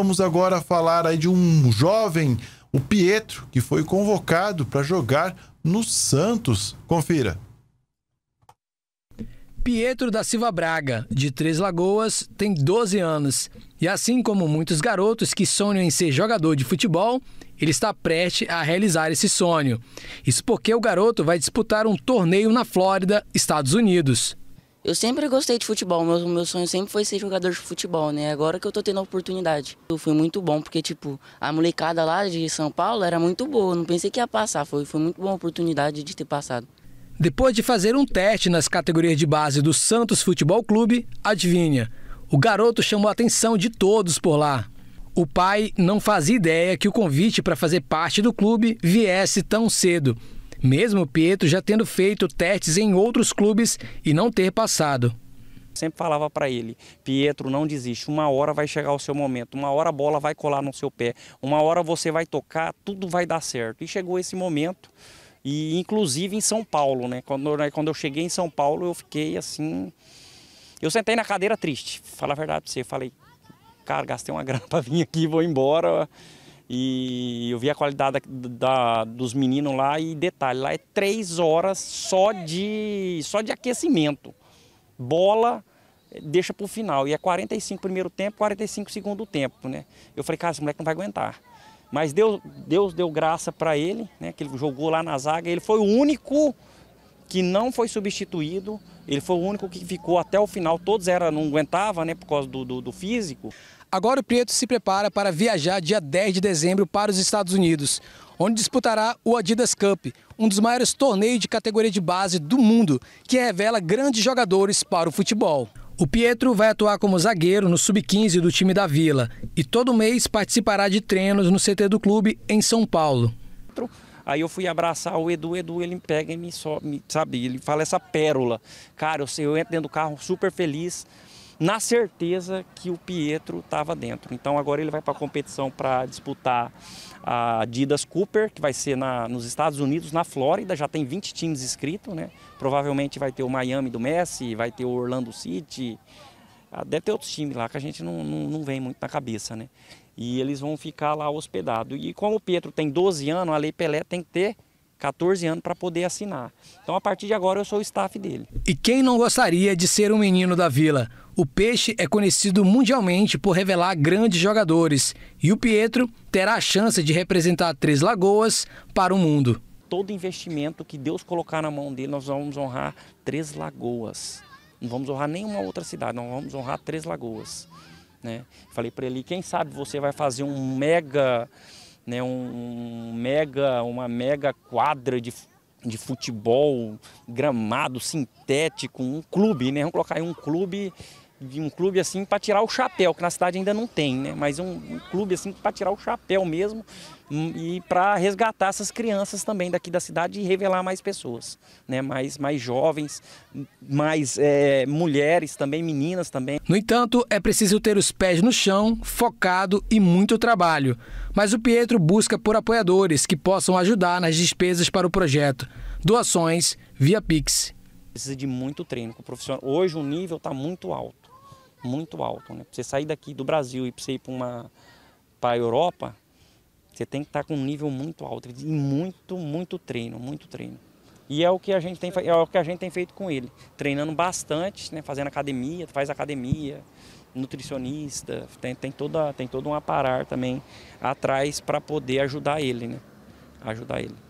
vamos agora falar aí de um jovem, o Pietro, que foi convocado para jogar no Santos. Confira. Pietro da Silva Braga, de Três Lagoas, tem 12 anos. E assim como muitos garotos que sonham em ser jogador de futebol, ele está prestes a realizar esse sonho. Isso porque o garoto vai disputar um torneio na Flórida, Estados Unidos. Eu sempre gostei de futebol, meu, meu sonho sempre foi ser jogador de futebol, né? Agora que eu tô tendo a oportunidade. Eu fui muito bom, porque, tipo, a molecada lá de São Paulo era muito boa, não pensei que ia passar, foi, foi muito boa a oportunidade de ter passado. Depois de fazer um teste nas categorias de base do Santos Futebol Clube, adivinha, o garoto chamou a atenção de todos por lá. O pai não fazia ideia que o convite para fazer parte do clube viesse tão cedo mesmo Pietro já tendo feito testes em outros clubes e não ter passado. Sempre falava para ele, Pietro, não desiste, uma hora vai chegar o seu momento, uma hora a bola vai colar no seu pé, uma hora você vai tocar, tudo vai dar certo. E chegou esse momento, e inclusive em São Paulo, né? Quando, né, quando eu cheguei em São Paulo, eu fiquei assim. Eu sentei na cadeira triste, Fala a verdade para você. Falei, cara, gastei uma grana para vir aqui, vou embora. E eu vi a qualidade da, da, dos meninos lá e detalhe, lá é três horas só de, só de aquecimento. Bola, eh, deixa para o final. E é 45 primeiro tempo, 45 segundo tempo, né? Eu falei, cara, esse moleque não vai aguentar. Mas Deus, Deus deu graça para ele, né? Que ele jogou lá na zaga. Ele foi o único que não foi substituído. Ele foi o único que ficou até o final. Todos era, não aguentava, né? Por causa do, do, do físico. Agora o Pietro se prepara para viajar dia 10 de dezembro para os Estados Unidos, onde disputará o Adidas Cup, um dos maiores torneios de categoria de base do mundo, que revela grandes jogadores para o futebol. O Pietro vai atuar como zagueiro no sub-15 do time da Vila e todo mês participará de treinos no CT do clube em São Paulo. Aí eu fui abraçar o Edu, Edu ele me pega e me sobe, sabe? Ele fala essa pérola. Cara, eu, eu entro dentro do carro super feliz, na certeza que o Pietro estava dentro. Então agora ele vai para a competição para disputar a Adidas Cooper, que vai ser na, nos Estados Unidos, na Flórida, já tem 20 times inscritos, né? Provavelmente vai ter o Miami do Messi, vai ter o Orlando City, ah, deve ter outros times lá que a gente não, não, não vem muito na cabeça, né? E eles vão ficar lá hospedados. E como o Pietro tem 12 anos, a Lei Pelé tem que ter 14 anos para poder assinar. Então a partir de agora eu sou o staff dele. E quem não gostaria de ser um menino da vila? O Peixe é conhecido mundialmente por revelar grandes jogadores e o Pietro terá a chance de representar Três Lagoas para o mundo. Todo investimento que Deus colocar na mão dele, nós vamos honrar Três Lagoas. Não vamos honrar nenhuma outra cidade, nós vamos honrar Três Lagoas. Né? Falei para ele, quem sabe você vai fazer um mega né, um mega, uma mega quadra de, de futebol, gramado sintético, um clube, né? Vamos colocar aí um clube de um clube assim para tirar o chapéu, que na cidade ainda não tem, né? Mas um, um clube assim para tirar o chapéu mesmo hum, e para resgatar essas crianças também daqui da cidade e revelar mais pessoas, né? Mais, mais jovens, mais é, mulheres também, meninas também. No entanto, é preciso ter os pés no chão, focado e muito trabalho. Mas o Pietro busca por apoiadores que possam ajudar nas despesas para o projeto. Doações via Pix. Precisa de muito treino com o profissional. Hoje o nível está muito alto muito alto. Né? Para você sair daqui do Brasil e para você ir para uma para a Europa, você tem que estar tá com um nível muito alto e muito, muito treino, muito treino. E é o que a gente tem, é o que a gente tem feito com ele, treinando bastante, né? fazendo academia, faz academia, nutricionista, tem, tem, toda, tem todo um aparar também atrás para poder ajudar ele, né? Ajudar ele.